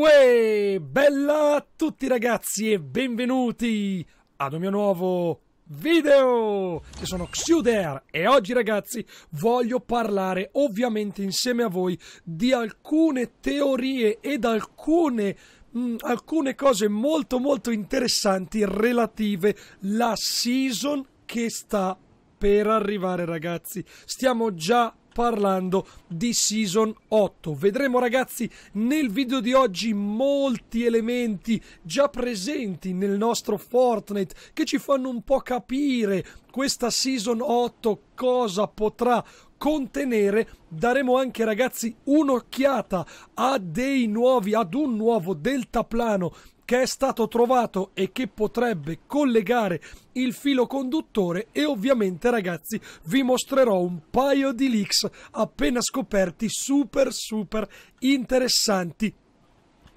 Uè, bella a tutti ragazzi e benvenuti ad un mio nuovo video! Io sono Xuder e oggi ragazzi voglio parlare ovviamente insieme a voi di alcune teorie ed alcune mh, mm, alcune cose molto molto interessanti relative alla season che sta per arrivare ragazzi. Stiamo già parlando di Season 8. Vedremo ragazzi nel video di oggi molti elementi già presenti nel nostro Fortnite che ci fanno un po' capire questa Season 8 cosa potrà contenere daremo anche ragazzi un'occhiata a dei nuovi ad un nuovo deltaplano che è stato trovato e che potrebbe collegare il filo conduttore e ovviamente ragazzi vi mostrerò un paio di leaks appena scoperti super super interessanti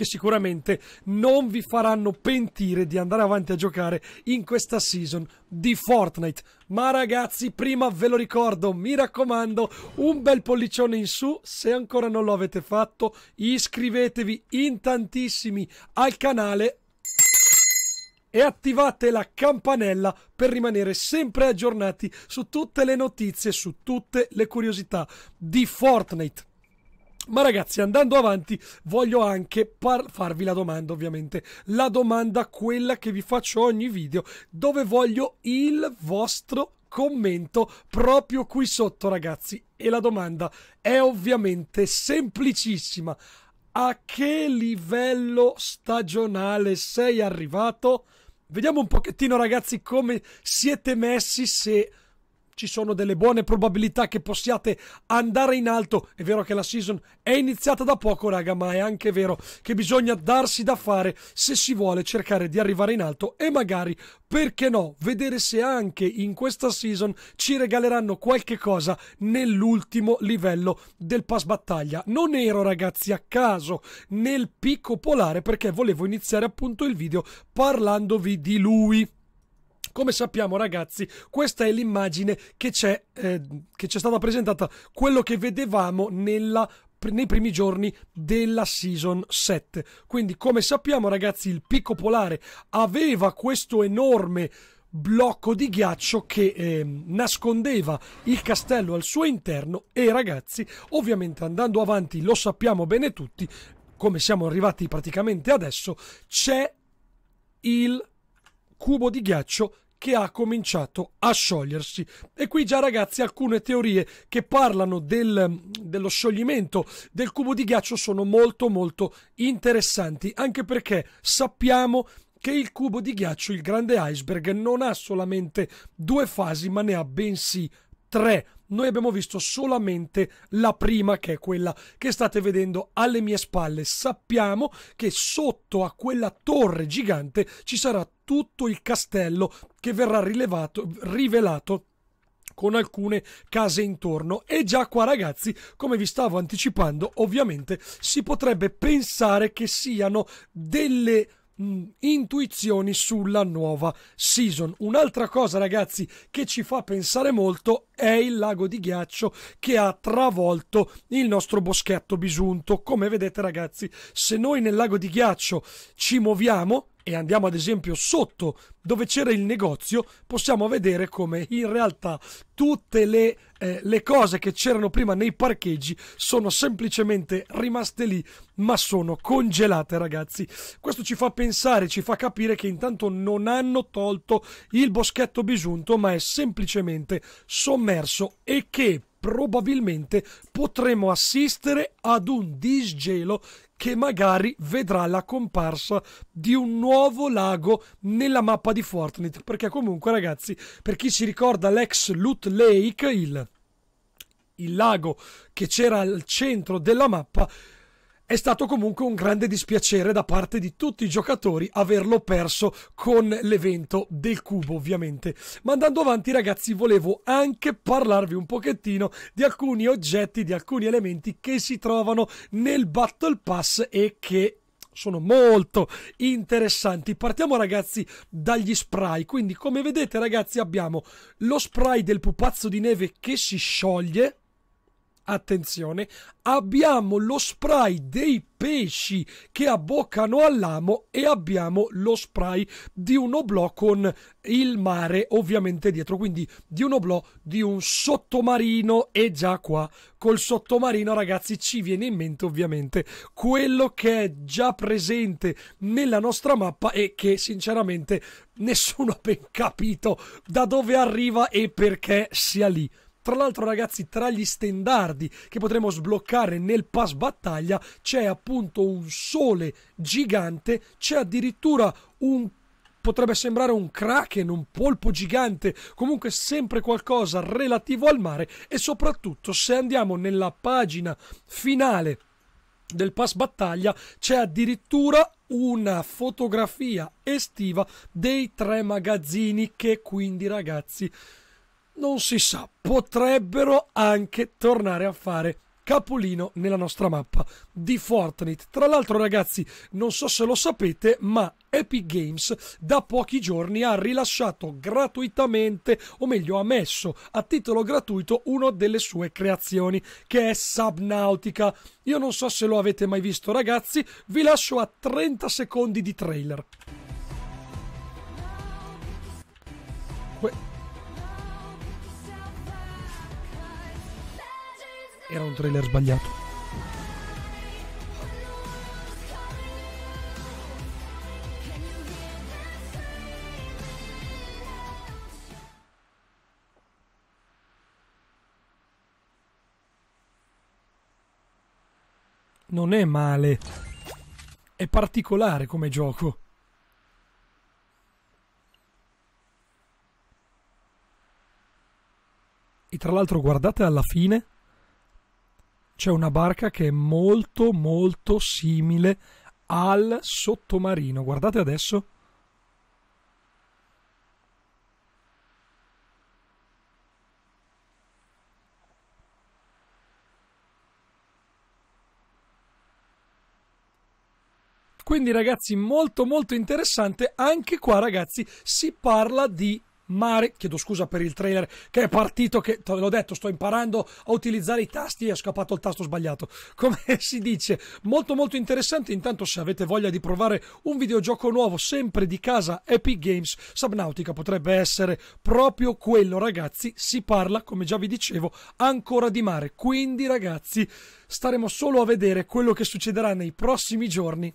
che sicuramente non vi faranno pentire di andare avanti a giocare in questa season di Fortnite. Ma ragazzi, prima ve lo ricordo, mi raccomando, un bel pollicione in su se ancora non lo avete fatto, iscrivetevi in tantissimi al canale e attivate la campanella per rimanere sempre aggiornati su tutte le notizie, su tutte le curiosità di Fortnite. Ma ragazzi, andando avanti, voglio anche par- farvi la domanda, ovviamente. La domanda quella che vi faccio ogni video, dove voglio il vostro commento proprio qui sotto, ragazzi. E la domanda è ovviamente semplicissima. A che livello stagionale sei arrivato? Vediamo un pochettino, ragazzi, come siete messi se ci sono delle buone probabilità che possiate andare in alto. È vero che la season è iniziata da poco, raga, ma è anche vero che bisogna darsi da fare se si vuole cercare di arrivare in alto e magari, perché no, vedere se anche in questa season ci regaleranno qualche cosa nell'ultimo livello del pass battaglia. Non ero, ragazzi, a caso nel picco polare perché volevo iniziare appunto il video parlandovi di lui come sappiamo ragazzi, questa è l'immagine che, c'è, eh, che c'è stata presentata, quello che vedevamo nella nei primi giorni della season 7. Quindi, come sappiamo, ragazzi, il picco polare aveva questo enorme blocco di ghiaccio che eh, nascondeva il castello al suo interno e ragazzi ovviamente andando avanti lo sappiamo bene tutti come siamo arrivati praticamente adesso c'è il cubo di ghiaccio che ha cominciato a sciogliersi. E qui già ragazzi alcune teorie che parlano del, dello scioglimento del cubo di ghiaccio sono molto molto interessanti, anche perché sappiamo che il cubo di ghiaccio, il grande iceberg, non ha solamente due fasi, ma ne ha bensì tre. Noi abbiamo visto solamente la prima, che è quella che state vedendo alle mie spalle. Sappiamo che sotto a quella torre gigante ci sarà tutto il castello che verrà rilevato, rivelato con alcune case intorno. E già qua, ragazzi, come vi stavo anticipando, ovviamente si potrebbe pensare che siano delle mh, mm, intuizioni sulla nuova season un'altra cosa ragazzi che ci fa pensare molto è il lago di ghiaccio che ha travolto il nostro boschetto bisunto come vedete ragazzi se noi nel lago di ghiaccio ci muoviamo e andiamo ad esempio sotto dove c'era il negozio, possiamo vedere come in realtà tutte le, eh, le, cose che c'erano prima nei parcheggi sono semplicemente rimaste lì, ma sono congelate, ragazzi. Questo ci fa pensare, ci fa capire che intanto non hanno tolto il boschetto bisunto, ma è semplicemente sommerso e che probabilmente potremo assistere ad un disgelo che magari vedrà la comparsa di un nuovo lago nella mappa di Fortnite. Perché comunque, ragazzi, per chi si ricorda l'ex Loot Lake, il il lago che c'era al centro della mappa è stato comunque un grande dispiacere da parte di tutti i giocatori averlo perso con l'evento del cubo, ovviamente. Ma andando avanti, ragazzi, volevo anche parlarvi un pochettino di alcuni oggetti, di alcuni elementi che si trovano nel Battle Pass e che sono molto interessanti. Partiamo ragazzi dagli spray, quindi come vedete ragazzi abbiamo lo spray del pupazzo di neve che si scioglie attenzione, abbiamo lo spray dei pesci che abboccano all'amo e abbiamo lo spray di un oblò con il mare ovviamente dietro, quindi di un oblò di un sottomarino e già qua col sottomarino ragazzi ci viene in mente ovviamente quello che è già presente nella nostra mappa e che sinceramente nessuno ha ben capito da dove arriva e perché sia lì. Tra l'altro, ragazzi, tra gli stendardi che potremo sbloccare nel pass battaglia c'è appunto un sole gigante, c'è addirittura un potrebbe sembrare un kraken, un polpo gigante, comunque sempre qualcosa relativo al mare e soprattutto se andiamo nella pagina finale del pass battaglia c'è addirittura una fotografia estiva dei tre magazzini che quindi ragazzi non si sa, potrebbero anche tornare a fare capolino nella nostra mappa di Fortnite. Tra l'altro, ragazzi, non so se lo sapete, ma Epic Games da pochi giorni ha rilasciato gratuitamente, o meglio, ha messo a titolo gratuito una delle sue creazioni, che è Subnautica. Io non so se lo avete mai visto, ragazzi, vi lascio a 30 secondi di trailer. Que Era un trailer sbagliato. non è male. È particolare come gioco. E tra l'altro guardate alla fine c'è una barca che è molto molto simile al sottomarino. Guardate adesso. Quindi ragazzi molto molto interessante, anche qua ragazzi si parla di mare. Chiedo scusa per il trailer che è partito, che te l'ho detto, sto imparando a utilizzare i tasti e ho scappato il tasto sbagliato. Come si dice, molto molto interessante. Intanto se avete voglia di provare un videogioco nuovo, sempre di casa Epic Games, Subnautica potrebbe essere proprio quello, ragazzi. Si parla, come già vi dicevo, ancora di mare. Quindi, ragazzi, staremo solo a vedere quello che succederà nei prossimi giorni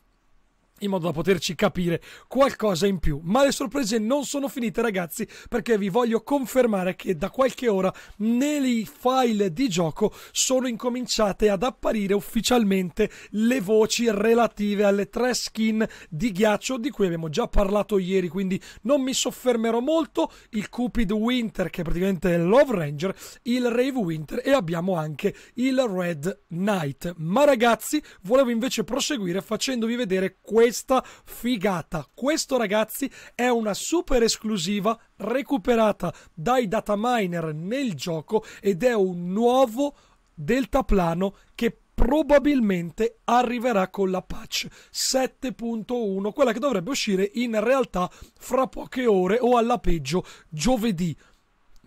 in modo da poterci capire qualcosa in più. Ma le sorprese non sono finite, ragazzi, perché vi voglio confermare che da qualche ora nei file di gioco sono incominciate ad apparire ufficialmente le voci relative alle tre skin di ghiaccio di cui abbiamo già parlato ieri, quindi non mi soffermerò molto. Il Cupid Winter, che è praticamente è Love Ranger, il Rave Winter e abbiamo anche il Red Knight. Ma ragazzi, volevo invece proseguire facendovi vedere questo questa figata. Questo ragazzi è una super esclusiva recuperata dai data miner nel gioco ed è un nuovo deltaplano che probabilmente arriverà con la patch 7.1, quella che dovrebbe uscire in realtà fra poche ore o alla peggio giovedì.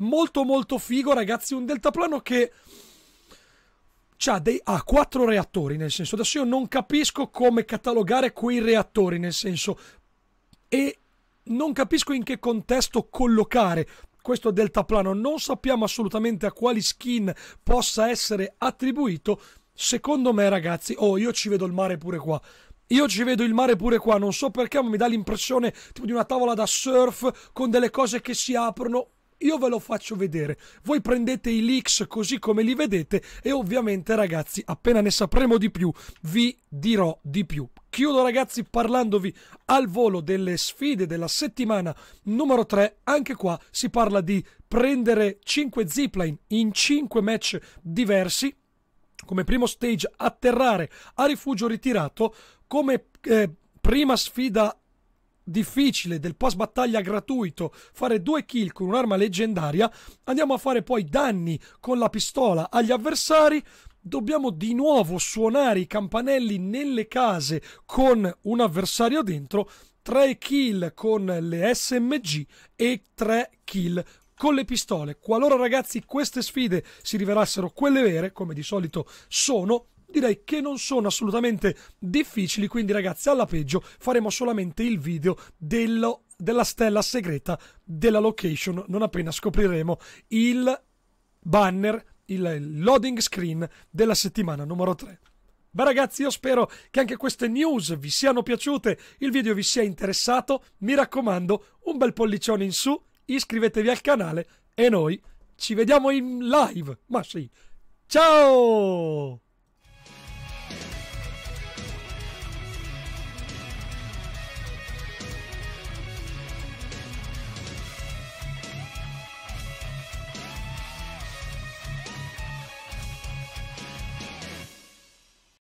Molto molto figo ragazzi, un deltaplano che ha, dei, ha quattro reattori, nel senso, adesso io non capisco come catalogare quei reattori, nel senso, e non capisco in che contesto collocare questo deltaplano, non sappiamo assolutamente a quali skin possa essere attribuito, secondo me ragazzi, oh io ci vedo il mare pure qua, io ci vedo il mare pure qua, non so perché, ma mi dà l'impressione tipo di una tavola da surf con delle cose che si aprono io ve lo faccio vedere. Voi prendete i leaks così come li vedete e ovviamente ragazzi appena ne sapremo di più vi dirò di più. Chiudo ragazzi parlandovi al volo delle sfide della settimana numero 3. Anche qua si parla di prendere 5 zipline in 5 match diversi. Come primo stage atterrare a rifugio ritirato. Come eh, prima sfida difficile del post battaglia gratuito, fare due kill con un'arma leggendaria, andiamo a fare poi danni con la pistola agli avversari, dobbiamo di nuovo suonare i campanelli nelle case con un avversario dentro, 3 kill con le SMG e 3 kill con le pistole. Qualora ragazzi queste sfide si rivelassero quelle vere, come di solito sono, direi che non sono assolutamente difficili, quindi ragazzi alla peggio faremo solamente il video dello, della stella segreta della location non appena scopriremo il banner, il loading screen della settimana numero 3. Beh ragazzi, io spero che anche queste news vi siano piaciute, il video vi sia interessato, mi raccomando, un bel pollicione in su, iscrivetevi al canale e noi ci vediamo in live. Ma sì. Ciao!